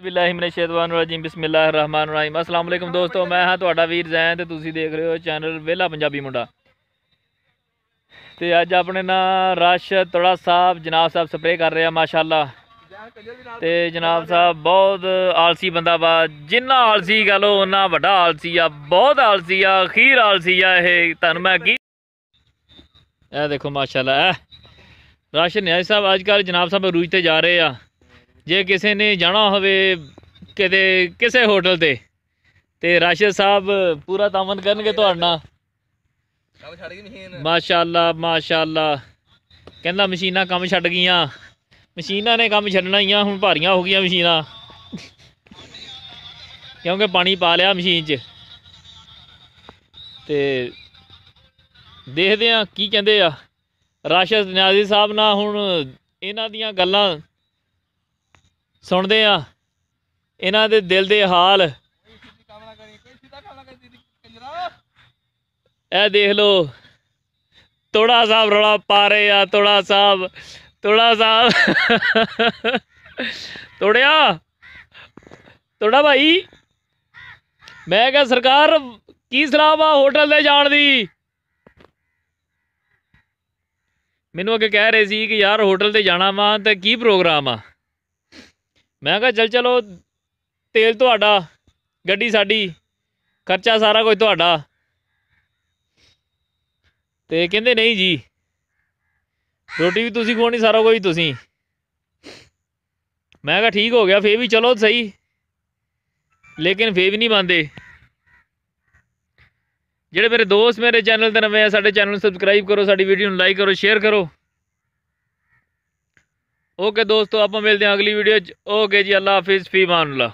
ਬਿਸਮਿਲ੍ਲਾਹਿਰਰਹਿਮਾਨਿਰਰਹੀਮ ਬਿਸਮਿਲ੍ਲਾਹਿਰਰਹਿਮਾਨਿਰਰਹੀਮ ਅਸਲਾਮ ਅਲੈਕਮ ਦੋਸਤੋ ਮੈਂ ਹਾਂ ਤੁਹਾਡਾ ਵੀਰ ਜ਼ੈਨ ਤੇ ਤੁਸੀਂ ਦੇਖ ਰਹੇ ਹੋ ਚੈਨਲ ਵੇਲਾ ਪੰਜਾਬੀ ਮੁੰਡਾ ਤੇ ਅੱਜ ਆਪਣੇ ਨਾਲ ਰਸ਼ ਤੋੜਾ ਸਾਹਿਬ ਜਨਾਬ ਸਾਹਿਬ ਸਪਰੇਅ ਕਰ ਰਿਹਾ ਆ ਮਾਸ਼ਾਅੱਲਾ ਤੇ ਜਨਾਬ ਸਾਹਿਬ ਬਹੁਤ ਆਲਸੀ ਬੰਦਾ ਵਾ ਜਿੰਨਾ ਆਲਸੀ ਗੱਲ ਉਹਨਾਂ ਵੱਡਾ ਆਲਸੀ ਆ ਬਹੁਤ ਆਲਸੀ ਆ ਅਖੀਰ ਆਲਸੀ ਆ ਇਹ ਤੁਹਾਨੂੰ ਮੈਂ ਕੀ ਇਹ ਦੇਖੋ ਮਾਸ਼ਾਅੱਲਾ ਰਸ਼ ਨਿਆਜ਼ ਸਾਹਿਬ ਅੱਜ ਕੱਲ ਜਨਾਬ ਸਾਹਿਬ ਰੂਜ ਤੇ ਜਾ ਰਹੇ ਆ ਜੇ ਕਿਸੇ ਨੇ ਜਾਣਾ ਹੋਵੇ ਕਿਤੇ ਕਿਸੇ ਹੋਟਲ ਤੇ ਤੇ ਰਾਸ਼ਦ ਸਾਹਿਬ ਪੂਰਾ ਤਾਮਨ ਕਰਨਗੇ ਤੁਹਾਡਾ ਕੰਮ ਛੱਡ ਗਈ ਮਸ਼ੀਨ ਮਾਸ਼ਾਅੱਲਾ ਮਾਸ਼ਾਅੱਲਾ ਕਹਿੰਦਾ ਮਸ਼ੀਨਾਂ ਕੰਮ ਛੱਡ ਗਈਆਂ ਮਸ਼ੀਨਾਂ ਨੇ ਕੰਮ ਛੱਡਣਾ ਹੀ ਆ ਹੁਣ ਭਾਰੀਆਂ ਹੋ ਗਈਆਂ ਮਸ਼ੀਨਾਂ ਕਿਉਂਕਿ ਪਾਣੀ ਪਾ ਲਿਆ ਮਸ਼ੀਨ 'ਚ ਤੇ ਦੇਖਦੇ ਆ ਕੀ ਕਹਿੰਦੇ ਆ ਰਾਸ਼ਦ ਨਿਆਜ਼ੀ ਸਾਹਿਬ ਨਾਲ ਹੁਣ ਇਹਨਾਂ ਦੀਆਂ ਗੱਲਾਂ ਸੁਣਦੇ ਆ ਇਹਨਾਂ ਦੇ ਦਿਲ ਦੇ ਹਾਲ ਇਹ ਦੇਖ ਲਓ ਤੋੜਾ ਸਾਹਿਬ ਰੋਲਾ ਪਾ ਰਹੇ ਆ ਤੋੜਾ ਸਾਹਿਬ ਤੋੜਾ ਸਾਹਿਬ ਤੋੜਿਆ ਤੋੜਾ ਭਾਈ ਮੈਂ ਕਿਹਾ ਸਰਕਾਰ ਕੀ ਸਲਾਹ ਆ ਹੋਟਲ ਦੇ ਜਾਣ ਦੀ ਮੈਨੂੰ ਅੱਗੇ ਕਹਿ ਰਹੇ ਸੀ ਕਿ ਯਾਰ ਹੋਟਲ ਤੇ ਜਾਣਾ ਵਾ ਤੇ ਕੀ ਪ੍ਰੋਗਰਾਮ ਆ ਮੈਂ ਕਿਹਾ ਚਲ ਚਲੋ ਤੇਲ ਤੁਹਾਡਾ ਗੱਡੀ ਸਾਡੀ ਖਰਚਾ ਸਾਰਾ ਕੋਈ ਤੁਹਾਡਾ ਤੇ ਕਹਿੰਦੇ ਨਹੀਂ ਜੀ ਰੋਟੀ ਵੀ ਤੁਸੀਂ ਖਵਾਉਣੀ ਸਾਰਾ ਕੋਈ ਤੁਸੀਂ ਮੈਂ ਕਿਹਾ ਠੀਕ ਹੋ ਗਿਆ ਫੇਰ ਵੀ ਚਲੋ ਸਹੀ ਲੇਕਿਨ ਫੇਰ ਵੀ ਨਹੀਂ ਮੰਨਦੇ ਜਿਹੜੇ ਮੇਰੇ ਦੋਸਤ ਮੇਰੇ ਚੈਨਲ ਤੇ ਨਵੇਂ ਆ ਸਾਡੇ ਚੈਨਲ ਨੂੰ ਸਬਸਕ੍ਰਾਈਬ ਕਰੋ ਸਾਡੀ ਵੀਡੀਓ ਨੂੰ ਲਾਈਕ ਕਰੋ ਸ਼ੇਅਰ ਕਰੋ ਓਕੇ ਦੋਸਤੋ ਆਪਾਂ ਮਿਲਦੇ ਹਾਂ ਅਗਲੀ ਵੀਡੀਓ 'ਚ ਓਕੇ ਜੀ ਅੱਲਾ ਹਾਫਿਜ਼ ਫੀ ਮਾਨੁਲਾ